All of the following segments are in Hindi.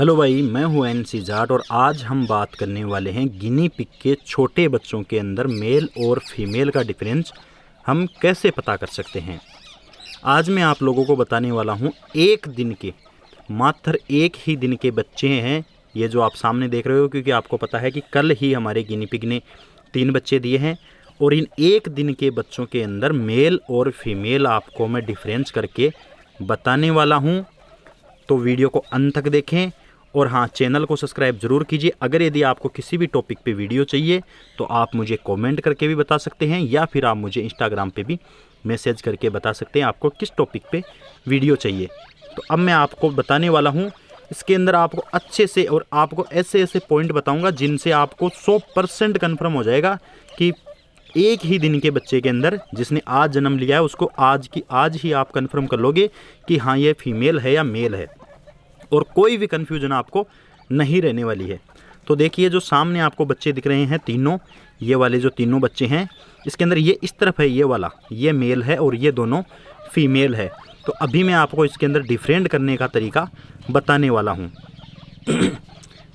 हेलो भाई मैं हूं एन सी जाट और आज हम बात करने वाले हैं गिनी पिक के छोटे बच्चों के अंदर मेल और फीमेल का डिफरेंस हम कैसे पता कर सकते हैं आज मैं आप लोगों को बताने वाला हूं एक दिन के मात्र एक ही दिन के बच्चे हैं ये जो आप सामने देख रहे हो क्योंकि आपको पता है कि कल ही हमारे गिनी पिक ने तीन बच्चे दिए हैं और इन एक दिन के बच्चों के अंदर मेल और फीमेल आपको मैं डिफरेंस करके बताने वाला हूँ तो वीडियो को अंत तक देखें और हाँ चैनल को सब्सक्राइब ज़रूर कीजिए अगर यदि आपको किसी भी टॉपिक पे वीडियो चाहिए तो आप मुझे कमेंट करके भी बता सकते हैं या फिर आप मुझे इंस्टाग्राम पे भी मैसेज करके बता सकते हैं आपको किस टॉपिक पे वीडियो चाहिए तो अब मैं आपको बताने वाला हूँ इसके अंदर आपको अच्छे से और आपको ऐसे ऐसे पॉइंट बताऊँगा जिनसे आपको सौ परसेंट कन्फर्म हो जाएगा कि एक ही दिन के बच्चे के अंदर जिसने आज जन्म लिया है उसको आज की आज ही आप कन्फर्म कर लोगे कि हाँ ये फीमेल है या मेल है और कोई भी कन्फ्यूजन आपको नहीं रहने वाली है तो देखिए जो सामने आपको बच्चे दिख रहे हैं तीनों ये वाले जो तीनों बच्चे हैं इसके अंदर ये इस तरफ है ये वाला ये मेल है और ये दोनों फीमेल है तो अभी मैं आपको इसके अंदर डिफरेंट करने का तरीका बताने वाला हूँ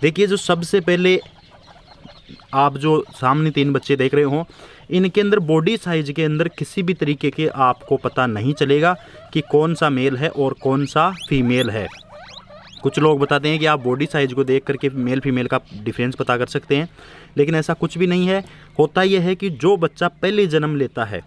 देखिए जो सबसे पहले आप जो सामने तीन बच्चे देख रहे हो इनके अंदर बॉडी साइज के अंदर किसी भी तरीके के आपको पता नहीं चलेगा कि कौन सा मेल है और कौन सा फीमेल है कुछ लोग बताते हैं कि आप बॉडी साइज़ को देख करके मेल फीमेल का डिफरेंस पता कर सकते हैं लेकिन ऐसा कुछ भी नहीं है होता यह है कि जो बच्चा पहले जन्म लेता है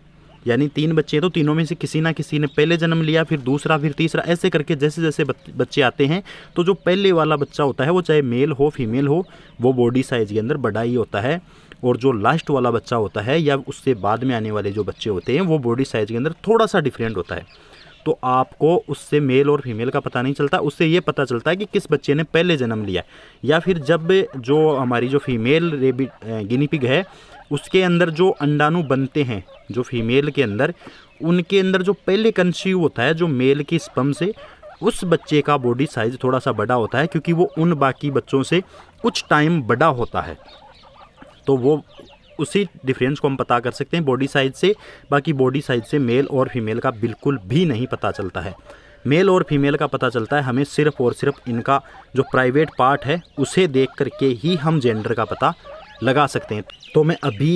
यानी तीन बच्चे तो तीनों में से किसी ना किसी ने पहले जन्म लिया फिर दूसरा फिर तीसरा ऐसे करके जैसे जैसे बच्चे आते हैं तो जो पहले वाला बच्चा होता है वो चाहे मेल हो फीमेल हो वो बॉडी साइज़ के अंदर बड़ा ही होता है और जो लास्ट वाला बच्चा होता है या उससे बाद में आने वाले जो बच्चे होते हैं वो बॉडी साइज़ के अंदर थोड़ा सा डिफरेंट होता है तो आपको उससे मेल और फीमेल का पता नहीं चलता उससे ये पता चलता है कि किस बच्चे ने पहले जन्म लिया या फिर जब जो हमारी जो फीमेल रेबिट गिनीपिग है उसके अंदर जो अंडाणु बनते हैं जो फीमेल के अंदर उनके अंदर जो पहले कंसीव होता है जो मेल के स्पम से उस बच्चे का बॉडी साइज़ थोड़ा सा बड़ा होता है क्योंकि वो उन बाकी बच्चों से कुछ टाइम बड़ा होता है तो वो उसी डिफरेंस को हम पता कर सकते हैं बॉडी साइज से बाकी बॉडी साइज से मेल और फीमेल का बिल्कुल भी नहीं पता चलता है मेल और फीमेल का पता चलता है हमें सिर्फ और सिर्फ इनका जो प्राइवेट पार्ट है उसे देख करके ही हम जेंडर का पता लगा सकते हैं तो मैं अभी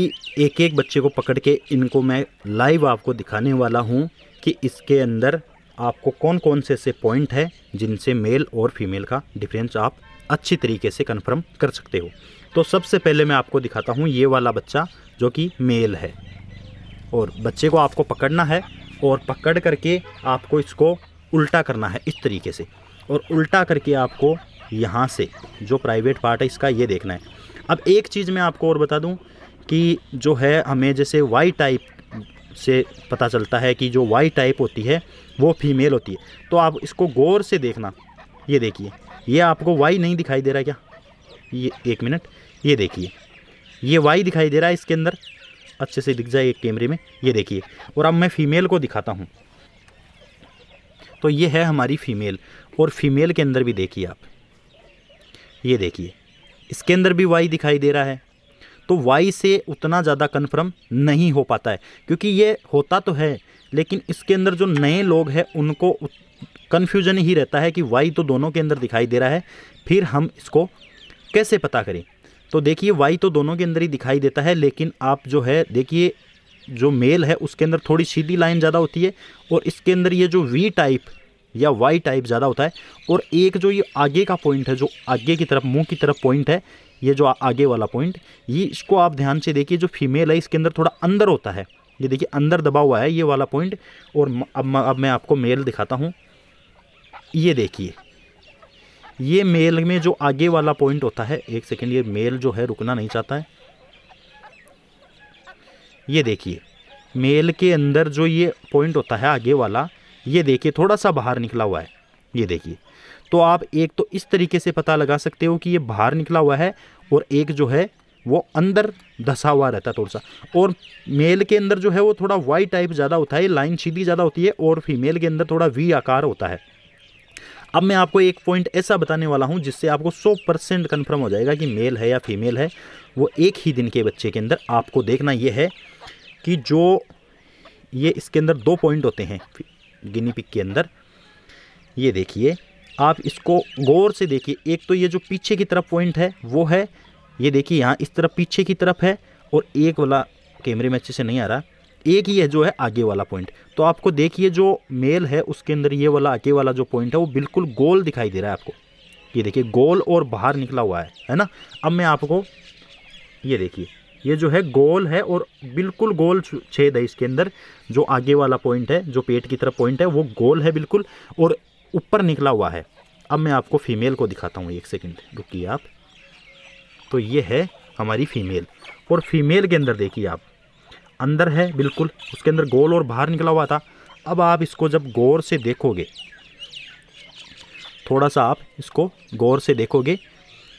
एक एक बच्चे को पकड़ के इनको मैं लाइव आपको दिखाने वाला हूँ कि इसके अंदर आपको कौन कौन से ऐसे पॉइंट हैं जिनसे मेल और फीमेल का डिफरेंस आप अच्छी तरीके से कन्फर्म कर सकते हो तो सबसे पहले मैं आपको दिखाता हूँ ये वाला बच्चा जो कि मेल है और बच्चे को आपको पकड़ना है और पकड़ करके आपको इसको उल्टा करना है इस तरीके से और उल्टा करके आपको यहाँ से जो प्राइवेट पार्ट है इसका ये देखना है अब एक चीज़ मैं आपको और बता दूँ कि जो है हमें जैसे वाई टाइप से पता चलता है कि जो वाई टाइप होती है वो फीमेल होती है तो आप इसको गौर से देखना ये देखिए ये आपको वाई नहीं दिखाई दे रहा क्या ये एक मिनट ये देखिए ये वाई दिखाई दे रहा है इसके अंदर अच्छे से दिख जाए एक कैमरे में ये देखिए और अब मैं फ़ीमेल को दिखाता हूँ तो ये है हमारी फ़ीमेल और फीमेल के अंदर भी देखिए आप ये देखिए इसके अंदर भी वाई दिखाई दे रहा है तो वाई से उतना ज़्यादा कन्फर्म नहीं हो पाता है क्योंकि ये होता तो है लेकिन इसके अंदर जो नए लोग हैं उनको कन्फ्यूजन ही रहता है कि वाई तो दोनों के अंदर दिखाई दे रहा है फिर हम इसको कैसे पता करें तो देखिए वाई तो दोनों के अंदर ही दिखाई देता है लेकिन आप जो है देखिए जो मेल है उसके अंदर थोड़ी सीधी लाइन ज़्यादा होती है और इसके अंदर ये जो वी टाइप या वाई टाइप ज़्यादा होता है और एक जो ये आगे का पॉइंट है जो आगे की तरफ मुंह की तरफ पॉइंट है ये जो आगे वाला पॉइंट ये इसको आप ध्यान से देखिए जो फीमेल है इसके अंदर थोड़ा अंदर होता है ये देखिए अंदर दबा हुआ है ये वाला पॉइंट और अब अब मैं आपको मेल दिखाता हूँ ये देखिए ये मेल में जो आगे वाला पॉइंट होता है एक सेकेंड ये मेल जो है रुकना नहीं चाहता है ये देखिए मेल के अंदर जो ये पॉइंट होता है आगे वाला ये देखिए थोड़ा सा बाहर निकला हुआ है ये देखिए तो आप एक तो इस तरीके से पता लगा सकते हो कि ये बाहर निकला हुआ है और एक जो है वो अंदर धसा हुआ रहता है थोड़ा सा और मेल के अंदर जो है वो थोड़ा वाई टाइप ज़्यादा होता है लाइन सीधी ज़्यादा होती है और फीमेल के अंदर थोड़ा वी आकार होता है अब मैं आपको एक पॉइंट ऐसा बताने वाला हूँ जिससे आपको सौ परसेंट कन्फर्म हो जाएगा कि मेल है या फीमेल है वो एक ही दिन के बच्चे के अंदर आपको देखना ये है कि जो ये इसके अंदर दो पॉइंट होते हैं गिनी पिक के अंदर ये देखिए आप इसको गौर से देखिए एक तो ये जो पीछे की तरफ पॉइंट है वो है ये देखिए यहाँ इस तरफ पीछे की तरफ है और एक वाला कैमरे में अच्छे से नहीं आ रहा एक ही है जो है आगे वाला पॉइंट तो आपको देखिए जो मेल है उसके अंदर ये वाला आगे वाला जो पॉइंट है वो बिल्कुल गोल दिखाई दे रहा है आपको ये देखिए गोल और बाहर निकला हुआ है है ना अब मैं आपको ये देखिए ये जो है गोल है और बिल्कुल गोल छेद है इसके अंदर जो आगे वाला पॉइंट है जो पेट की तरफ पॉइंट है वो गोल है बिल्कुल और ऊपर निकला हुआ है अब मैं आपको फीमेल को दिखाता हूँ एक सेकेंड रुकिए आप तो ये है हमारी फीमेल और फीमेल के अंदर देखिए आप अंदर है बिल्कुल उसके अंदर गोल और बाहर निकला हुआ था अब आप इसको जब गौर से देखोगे थोड़ा सा आप इसको गौर से देखोगे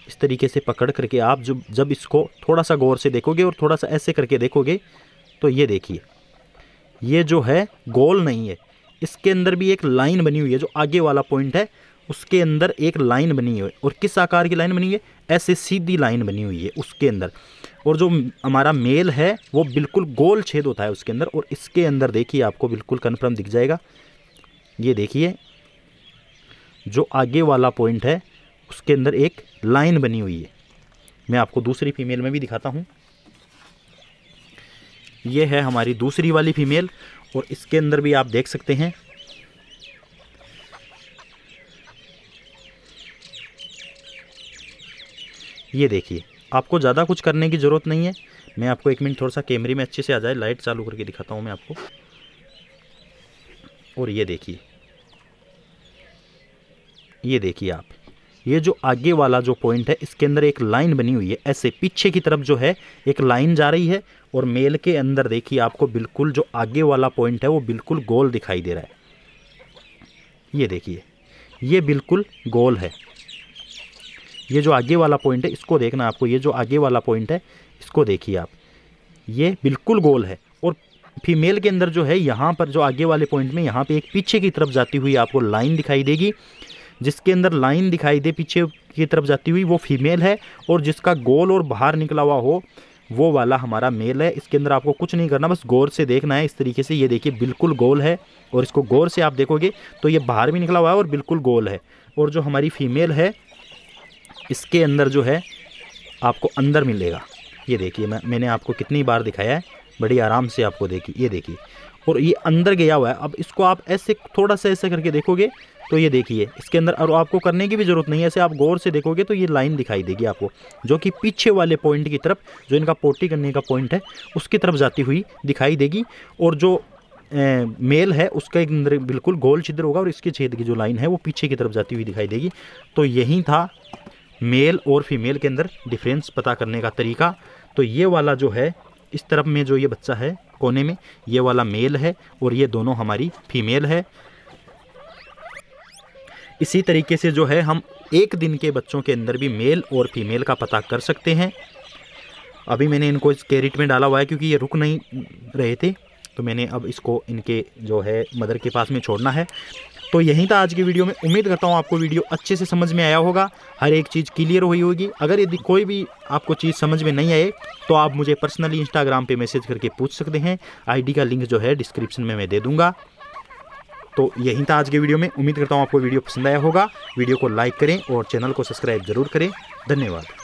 इस तरीके से पकड़ करके आप जब जब इसको थोड़ा सा गौर से देखोगे और थोड़ा सा ऐसे करके देखोगे तो ये देखिए ये जो है गोल नहीं है इसके अंदर भी एक लाइन बनी हुई है जो आगे वाला पॉइंट है उसके अंदर एक लाइन बनी हुई है और किस आकार की लाइन बनी हुई है ऐसे सीधी लाइन बनी हुई है उसके अंदर और जो हमारा मेल है वो बिल्कुल गोल छेद होता है उसके अंदर और इसके अंदर देखिए आपको बिल्कुल कन्फर्म दिख जाएगा ये देखिए जो आगे वाला पॉइंट है उसके अंदर एक लाइन बनी हुई है मैं आपको दूसरी फीमेल में भी दिखाता हूँ ये है हमारी दूसरी वाली फीमेल और इसके अंदर भी आप देख सकते हैं ये देखिए आपको ज़्यादा कुछ करने की ज़रूरत नहीं है मैं आपको एक मिनट थोड़ा सा कैमरे में अच्छे से आ जाए लाइट चालू करके दिखाता हूँ मैं आपको और ये देखिए ये देखिए आप ये जो आगे वाला जो पॉइंट है इसके अंदर एक लाइन बनी हुई है ऐसे पीछे की तरफ जो है एक लाइन जा रही है और मेल के अंदर देखिए आपको बिल्कुल जो आगे वाला पॉइंट है वो बिल्कुल गोल दिखाई दे रहा है ये देखिए ये बिल्कुल गोल है ये जो आगे वाला पॉइंट है इसको देखना आपको ये जो आगे वाला पॉइंट है इसको देखिए आप ये बिल्कुल गोल है और फीमेल के अंदर जो है यहाँ पर जो आगे वाले पॉइंट में यहाँ पे एक पीछे की तरफ जाती हुई आपको लाइन दिखाई देगी जिसके अंदर लाइन दिखाई दे पीछे की तरफ जाती हुई वो फीमेल है और जिसका गोल और बाहर निकला हुआ हो वो वाला हमारा मेल है इसके अंदर आपको कुछ नहीं करना बस गौर से देखना है इस तरीके से ये देखिए बिल्कुल गोल है और इसको गौर से आप देखोगे तो ये बाहर भी निकला हुआ है और बिल्कुल गोल है और जो हमारी फीमेल है इसके अंदर जो है आपको अंदर मिलेगा ये देखिए मैं मैंने आपको कितनी बार दिखाया है बड़ी आराम से आपको देखिए ये देखिए और ये अंदर गया हुआ है अब इसको आप ऐसे थोड़ा सा ऐसे करके देखोगे तो ये देखिए इसके अंदर और आपको करने की भी ज़रूरत नहीं है ऐसे आप गौर से देखोगे तो ये लाइन दिखाई देगी आपको जो कि पीछे वाले पॉइंट की तरफ जो इनका पोटी करने का पॉइंट है उसकी तरफ जाती हुई दिखाई देगी और जो ए, मेल है उसका एक अंदर बिल्कुल गोल छिद्र होगा और इसके छेद की जो लाइन है वो पीछे की तरफ जाती हुई दिखाई देगी तो यही था मेल और फीमेल के अंदर डिफरेंस पता करने का तरीका तो ये वाला जो है इस तरफ में जो ये बच्चा है कोने में ये वाला मेल है और ये दोनों हमारी फीमेल है इसी तरीके से जो है हम एक दिन के बच्चों के अंदर भी मेल और फीमेल का पता कर सकते हैं अभी मैंने इनको इस कैरिट में डाला हुआ है क्योंकि ये रुक नहीं रहे थे तो मैंने अब इसको इनके जो है मदर के पास में छोड़ना है तो यहीं था आज की वीडियो में उम्मीद करता हूँ आपको वीडियो अच्छे से समझ में आया होगा हर एक चीज़ क्लियर हुई होगी अगर यदि कोई भी आपको चीज़ समझ में नहीं आए तो आप मुझे पर्सनली इंस्टाग्राम पे मैसेज करके पूछ सकते हैं आईडी का लिंक जो है डिस्क्रिप्शन में मैं दे दूंगा तो यहीं था आज के वीडियो में उम्मीद करता हूँ आपको वीडियो पसंद आया होगा वीडियो को लाइक करें और चैनल को सब्सक्राइब जरूर करें धन्यवाद